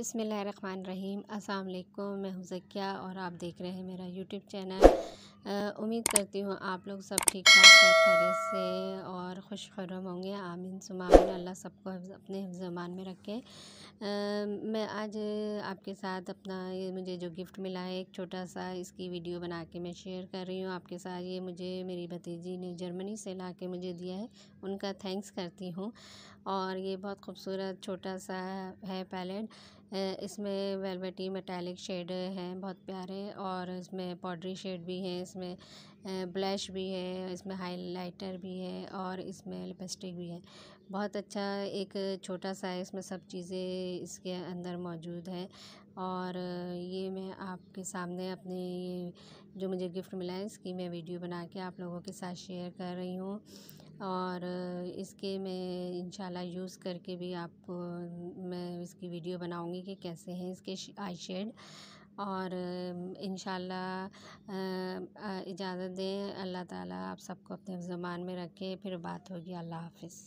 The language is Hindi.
अस्सलाम वालेकुम मैं हूँ जकिया और आप देख रहे हैं मेरा यूट्यूब चैनल उम्मीद करती हूँ आप लोग सब ठीक ठाक खैरियत से और खुश खरम होंगे आमीन सुमामीन अल्लाह सबको अपने जमान में रखे मैं आज आपके साथ अपना ये मुझे जो गिफ्ट मिला है एक छोटा सा इसकी वीडियो बना के मैं शेयर कर रही हूँ आपके साथ ये मुझे मेरी भतीजी ने जर्मनी से ला के मुझे दिया है उनका थैंक्स करती हूँ और ये बहुत खूबसूरत छोटा सा है पैलेट इसमें वेलवेटी मेटालिक शेड हैं बहुत प्यारे और इसमें पॉडरी शेड भी हैं इसमें ब्लश भी है इसमें हाइलाइटर भी है और इसमें लिपस्टिक भी है बहुत अच्छा एक छोटा सा है इसमें सब चीज़ें इसके अंदर मौजूद है और ये मैं आपके सामने अपने जो मुझे गिफ़्ट मिला है इसकी मैं वीडियो बना के आप लोगों के साथ शेयर कर रही हूँ और इसके मैं इंशाल्लाह यूज़ करके भी आपको मैं इसकी वीडियो बनाऊँगी कि कैसे हैं इसके आई शेड और इन इजाज़त दें अल्लाह ताला आप सबको अपने ज़ुबान में रखे फिर बात होगी अल्लाह हाफ़िज़